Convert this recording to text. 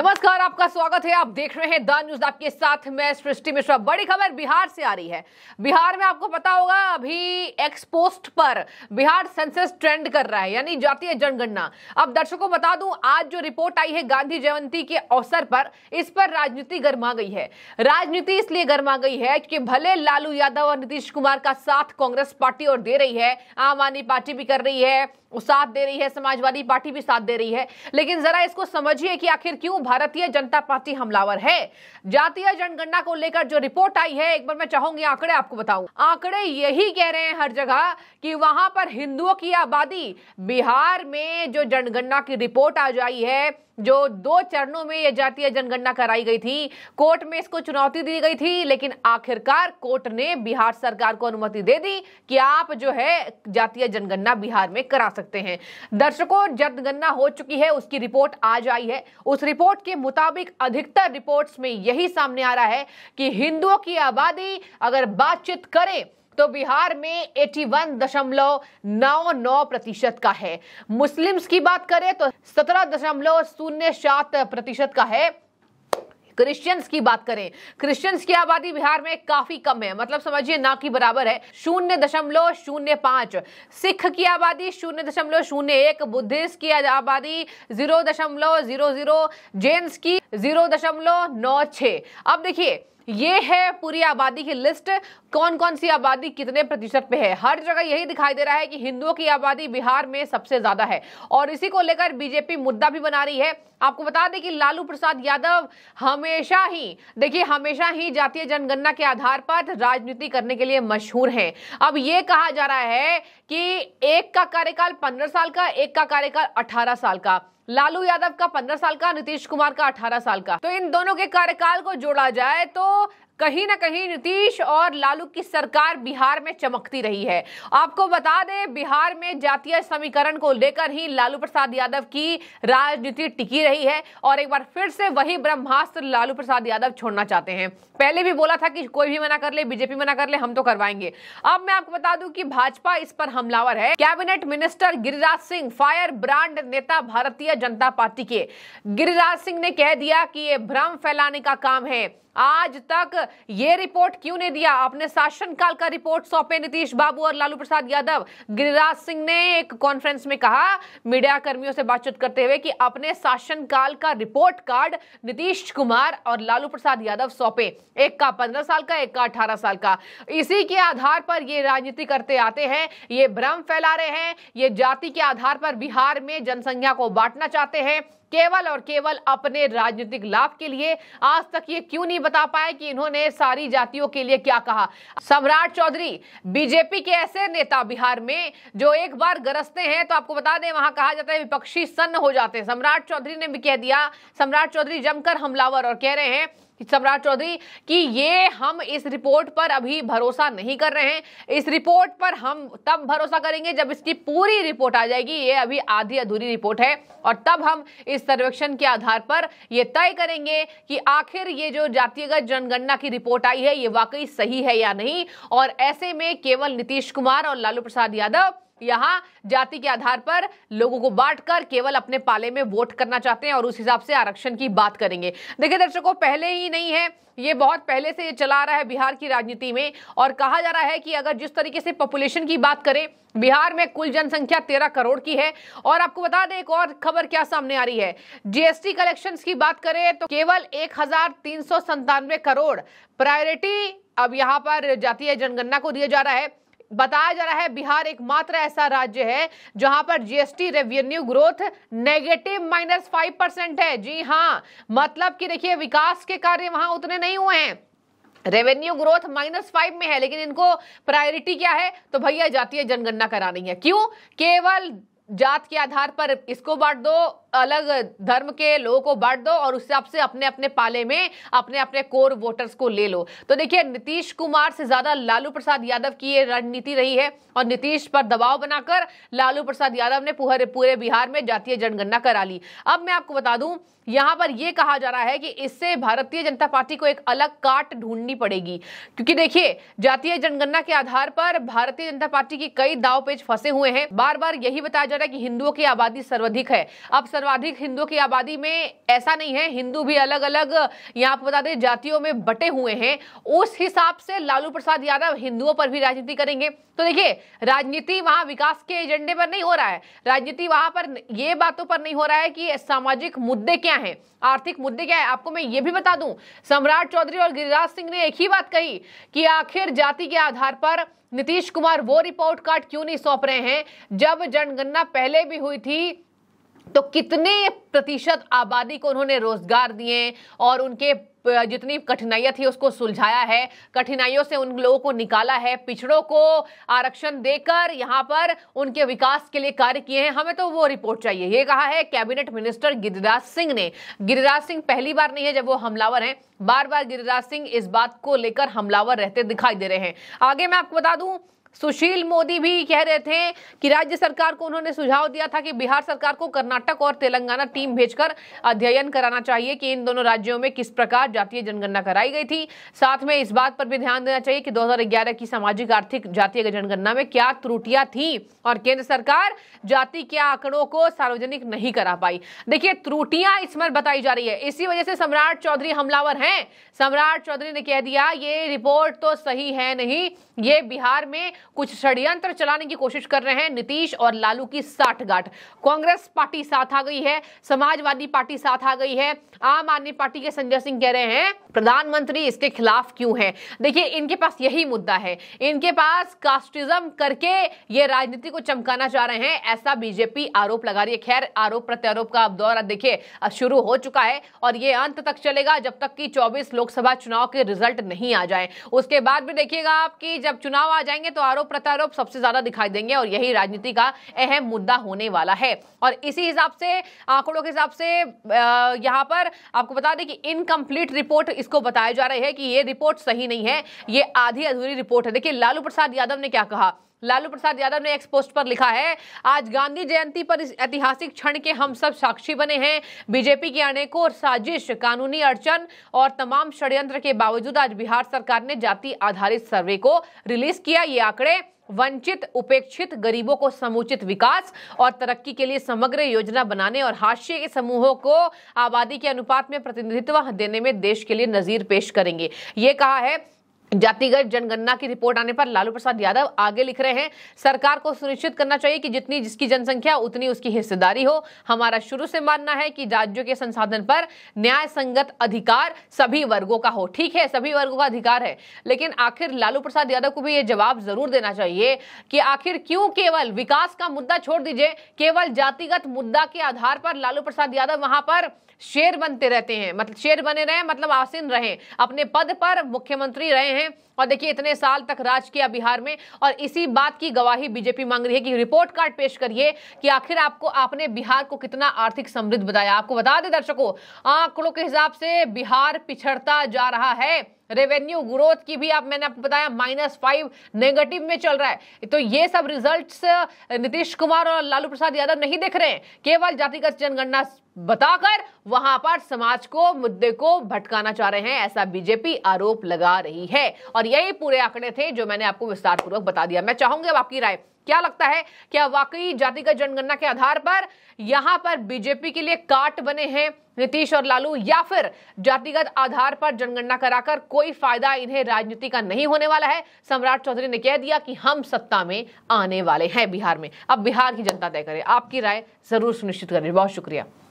नमस्कार आपका स्वागत है आप देख रहे हैं द न्यूज आपके साथ मैं सृष्टि मिश्रा बड़ी खबर बिहार से आ रही है बिहार में आपको पता होगा अभी एक्सपोस्ट पर बिहार सेंसस ट्रेंड कर रहा है यानी जातीय जनगणना अब दर्शकों बता दूं आज जो रिपोर्ट आई है गांधी जयंती के अवसर पर इस पर राजनीति गर्मा गई है राजनीति इसलिए गर्मा गई है कि भले लालू यादव और नीतीश कुमार का साथ कांग्रेस पार्टी और दे रही है आम आदमी पार्टी भी कर रही है साथ दे रही है समाजवादी पार्टी भी साथ दे रही है लेकिन जरा इसको समझिए कि आखिर क्यों भारतीय जनता पार्टी हमलावर है जातीय जनगणना को लेकर जो रिपोर्ट आई है एक बार मैं चाहूंगी आंकड़े आपको बताऊं आंकड़े यही कह रहे हैं हर जगह कि वहां पर हिंदुओं की आबादी बिहार में जो जनगणना की रिपोर्ट आ जाई है जो दो चरणों में यह जातीय जनगणना कराई गई थी कोर्ट में इसको चुनौती दी गई थी लेकिन आखिरकार कोर्ट ने बिहार सरकार को अनुमति दे दी कि आप जो है जातीय जनगणना बिहार में करा सकते हैं दर्शकों जनगणना हो चुकी है उसकी रिपोर्ट आज आई है उस रिपोर्ट के मुताबिक अधिकतर रिपोर्ट्स में यही सामने आ रहा है कि हिंदुओं की आबादी अगर बातचीत करें तो बिहार में 81.99 प्रतिशत का है मुस्लिम्स की बात करें तो सत्रह दशमलव शून्य सात प्रतिशत का है क्रिश्चियंस की बात करें क्रिश्चियंस की आबादी बिहार में काफी कम है मतलब समझिए ना की बराबर है शून्य दशमलव शून्य पांच सिख की आबादी शून्य दशमलव शून्य एक बुद्धिस्ट की आबादी जीरो दशमलव जीरो जीरो जेन्स की जीरो दशमलव नौ छ अब देखिए ये है पूरी आबादी की लिस्ट कौन कौन सी आबादी कितने प्रतिशत पे है हर जगह यही दिखाई दे रहा है कि हिंदुओं की आबादी बिहार में सबसे ज्यादा है और इसी को लेकर बीजेपी मुद्दा भी बना रही है आपको बता दें कि लालू प्रसाद यादव हमेशा ही देखिए हमेशा ही जातीय जनगणना के आधार पर राजनीति करने के लिए मशहूर हैं अब ये कहा जा रहा है कि एक का कार्यकाल पंद्रह साल का एक का कार्यकाल अठारह साल का लालू यादव का पंद्रह साल का नीतीश कुमार का अठारह साल का तो इन दोनों के कार्यकाल को जोड़ा जाए तो कहीं ना कहीं नीतीश और लालू की सरकार बिहार में चमकती रही है आपको बता दें बिहार में जातीय समीकरण को लेकर ही लालू प्रसाद यादव की राजनीति टिकी रही है और एक बार फिर से वही ब्रह्मास्त्र लालू प्रसाद यादव छोड़ना चाहते हैं पहले भी बोला था कि कोई भी मना कर ले बीजेपी मना कर ले हम तो करवाएंगे अब मैं आपको बता दूं कि भाजपा इस पर हमलावर है cabinet minister Giriraj Singh firebrand नेता भारतीय जनता पार्टी के गिरिराज सिंह ने कह दिया कि ये भ्रम फैलाने का काम है आज तक ये रिपोर्ट क्यों नहीं दिया आपने शासनकाल का रिपोर्ट सौंपे नीतीश बाबू और लालू प्रसाद यादव गिरिराज सिंह ने एक कॉन्फ्रेंस में कहा मीडिया कर्मियों से बातचीत करते हुए कि अपने शासनकाल का रिपोर्ट कार्ड नीतीश कुमार और लालू प्रसाद यादव सौंपे एक का पंद्रह साल का एक का अठारह साल का इसी के आधार पर ये राजनीति करते आते हैं ये भ्रम फैला रहे हैं ये जाति के आधार पर बिहार में जनसंख्या को बांटना चाहते हैं केवल और केवल अपने राजनीतिक लाभ के लिए आज तक ये क्यों नहीं बता पाए कि इन्होंने सारी जातियों के लिए क्या कहा सम्राट चौधरी बीजेपी के ऐसे नेता बिहार में जो एक बार गरजते हैं तो आपको बता दें वहां कहा जाता है विपक्षी सन्न हो जाते हैं सम्राट चौधरी ने भी कह दिया सम्राट चौधरी जमकर हमलावर और कह रहे हैं सम्राट चौधरी कि ये हम इस रिपोर्ट पर अभी भरोसा नहीं कर रहे हैं इस रिपोर्ट पर हम तब भरोसा करेंगे जब इसकी पूरी रिपोर्ट आ जाएगी ये अभी आधी अधूरी रिपोर्ट है और तब हम इस सर्वेक्षण के आधार पर ये तय करेंगे कि आखिर ये जो जातीयगत जनगणना की रिपोर्ट आई है ये वाकई सही है या नहीं और ऐसे में केवल नीतीश कुमार और लालू प्रसाद यादव यहाँ जाति के आधार पर लोगों को बांटकर केवल अपने पाले में वोट करना चाहते हैं और उस हिसाब से आरक्षण की बात करेंगे देखिए दर्शकों पहले ही नहीं है ये बहुत पहले से ये चला आ रहा है बिहार की राजनीति में और कहा जा रहा है कि अगर जिस तरीके से पॉपुलेशन की बात करें बिहार में कुल जनसंख्या तेरह करोड़ की है और आपको बता दें एक और खबर क्या सामने आ रही है जीएसटी कलेक्शन की बात करें तो केवल एक करोड़ प्रायोरिटी अब यहाँ पर जातीय जनगणना को दिया जा रहा है बताया जा रहा है बिहार एकमात्र ऐसा राज्य है जहां पर GST revenue growth negative minus five percent है जी हां मतलब कि देखिए विकास के कार्य वहां उतने नहीं हुए हैं रेवेन्यू ग्रोथ माइनस फाइव में है लेकिन इनको प्रायोरिटी क्या है तो भैया जातीय जनगणना करानी है क्यों केवल जात के आधार पर इसको बांट दो अलग धर्म के लोगों को बांट दो और उससे आपसे अपने अपने पाले में अपने अपने कोर वोटर्स को ले लो तो देखिए नीतीश कुमार से ज्यादा लालू प्रसाद यादव की ये रणनीति रही है और नीतीश पर दबाव बनाकर लालू प्रसाद यादव ने पूरे पूरे बिहार में जातीय जनगणना करा ली अब मैं आपको बता दूं यहां पर यह कहा जा रहा है कि इससे भारतीय जनता पार्टी को एक अलग काट ढूंढनी पड़ेगी क्योंकि देखिए जातीय जनगणना के आधार पर भारतीय जनता पार्टी की कई दाव पेज फंसे हुए हैं बार बार यही बताया जा रहा है कि हिंदुओं की आबादी सर्वाधिक है अब सर्व सर्वाधिक हिंदुओं की आबादी में ऐसा नहीं है हिंदू भी अलग अलग यहाँ आपको बता दें जातियों में बटे हुए हैं उस हिसाब से लालू प्रसाद यादव हिंदुओं पर भी राजनीति करेंगे तो देखिए राजनीति वहां विकास के एजेंडे पर नहीं हो रहा है राजनीति वहां पर ये बातों पर नहीं हो रहा है कि सामाजिक मुद्दे क्या हैं आर्थिक मुद्दे क्या है आपको मैं ये भी बता दूं सम्राट चौधरी और गिरिराज सिंह ने एक ही बात कही कि आखिर जाति के आधार पर नीतीश कुमार वो रिपोर्ट कार्ड क्यों नहीं सौंप रहे हैं जब जनगणना पहले भी हुई थी तो कितने प्रतिशत आबादी को उन्होंने रोजगार दिए और उनके जितनी कठिनाइयां थी उसको सुलझाया है कठिनाइयों से उन लोगों को निकाला है पिछड़ों को आरक्षण देकर यहाँ पर उनके विकास के लिए कार्य किए हैं हमें तो वो रिपोर्ट चाहिए ये कहा है कैबिनेट मिनिस्टर गिरिराज सिंह ने गिरिराज सिंह पहली बार नहीं है जब वो हमलावर हैं बार बार गिरिराज सिंह इस बात को लेकर हमलावर रहते दिखाई दे रहे हैं आगे मैं आपको बता दूं सुशील मोदी भी कह रहे थे कि राज्य सरकार को उन्होंने सुझाव दिया था कि बिहार सरकार को कर्नाटक और तेलंगाना टीम भेजकर अध्ययन कराना चाहिए कि इन दोनों राज्यों में किस प्रकार जातीय जनगणना कराई गई थी साथ में इस बात पर भी ध्यान देना चाहिए कि 2011 की सामाजिक आर्थिक जातीय जनगणना में क्या त्रुटियां थी और केंद्र सरकार जाति के आंकड़ों को सार्वजनिक नहीं करा पाई देखिये त्रुटियां इसमें बताई जा रही है इसी वजह से सम्राट चौधरी हमलावर है सम्राट चौधरी ने कह दिया ये रिपोर्ट तो सही है नहीं ये बिहार में कुछ षड्यंत्र चलाने की कोशिश कर रहे हैं नीतीश और लालू की साठगांठ कांग्रेस पार्टी साथ आ गई है समाजवादी पार्टी साथ आ गई है आम आदमी पार्टी के संजय सिंह कह रहे हैं प्रधानमंत्री इसके खिलाफ क्यों है देखिए इनके पास यही मुद्दा है इनके पास कास्टिज्म करके ये राजनीति को चमकाना चाह रहे हैं ऐसा बीजेपी आरोप लगा रही है खैर आरोप प्रत्यारोप का अब दौर देखिए शुरू हो चुका है और ये अंत तक चलेगा जब तक कि 24 लोकसभा चुनाव के रिजल्ट नहीं आ जाए उसके बाद भी देखिएगा आप कि जब चुनाव आ जाएंगे तो आरोप प्रत्यारोप सबसे ज्यादा दिखाई देंगे और यही राजनीति का अहम मुद्दा होने वाला है और इसी हिसाब से आंकड़ों के हिसाब से यहाँ पर आपको बता दें कि इनकम्प्लीट रिपोर्ट इसको बताया जा रहा है कि ये रिपोर्ट सही नहीं है ये आधी अधूरी रिपोर्ट है देखिए लालू प्रसाद यादव ने क्या कहा लालू प्रसाद यादव ने एक्स पोस्ट पर लिखा है आज गांधी जयंती पर इस ऐतिहासिक क्षण के हम सब साक्षी बने हैं बीजेपी की अनेकों और साजिश कानूनी अड़चन और तमाम षड्यंत्र के बावजूद आज बिहार सरकार ने जाति आधारित सर्वे को रिलीज किया ये आंकड़े वंचित उपेक्षित गरीबों को समुचित विकास और तरक्की के लिए समग्र योजना बनाने और हाशिए के समूहों को आबादी के अनुपात में प्रतिनिधित्व देने में देश के लिए नजीर पेश करेंगे ये कहा है जातिगत जनगणना की रिपोर्ट आने पर लालू प्रसाद यादव आगे लिख रहे हैं सरकार को सुनिश्चित करना चाहिए कि जितनी जिसकी जनसंख्या उतनी उसकी हिस्सेदारी हो हमारा शुरू से मानना है कि राज्यों के संसाधन पर न्याय संगत अधिकार सभी वर्गों का हो ठीक है सभी वर्गों का अधिकार है लेकिन आखिर लालू प्रसाद यादव को भी ये जवाब जरूर देना चाहिए कि आखिर क्यों केवल विकास का मुद्दा छोड़ दीजिए केवल जातिगत मुद्दा के आधार पर लालू प्रसाद यादव वहां पर शेर बनते रहते हैं मतलब शेर बने रहे मतलब आसीन रहे अपने पद पर मुख्यमंत्री रहे हैं हैं और देखिए इतने साल तक राज किया बिहार में और इसी बात की गवाही बीजेपी मांग रही है कि रिपोर्ट कार्ड पेश करिए कि आखिर आपको आपने बिहार को कितना आर्थिक समृद्ध बताया आपको बता दें दर्शकों आंकड़ों के हिसाब से बिहार पिछड़ता जा रहा है रेवेन्यू ग्रोथ की भी आप मैंने आपको बताया माइनस फाइव नेगेटिव में चल रहा है तो ये सब रिजल्ट्स नीतीश कुमार और लालू प्रसाद यादव नहीं देख रहे हैं केवल जातिगत जनगणना बताकर वहां पर समाज को मुद्दे को भटकाना चाह रहे हैं ऐसा बीजेपी आरोप लगा रही है और यही पूरे आंकड़े थे जो मैंने आपको विस्तार पूर्वक बता दिया मैं चाहूंगी अब आपकी राय क्या लगता है क्या वाकई जातिगत जनगणना के आधार पर यहां पर बीजेपी के लिए काट बने हैं नीतीश और लालू या फिर जातिगत आधार पर जनगणना कराकर कोई फायदा इन्हें राजनीति का नहीं होने वाला है सम्राट चौधरी ने कह दिया कि हम सत्ता में आने वाले हैं बिहार में अब बिहार की जनता तय करे आपकी राय जरूर सुनिश्चित करें बहुत शुक्रिया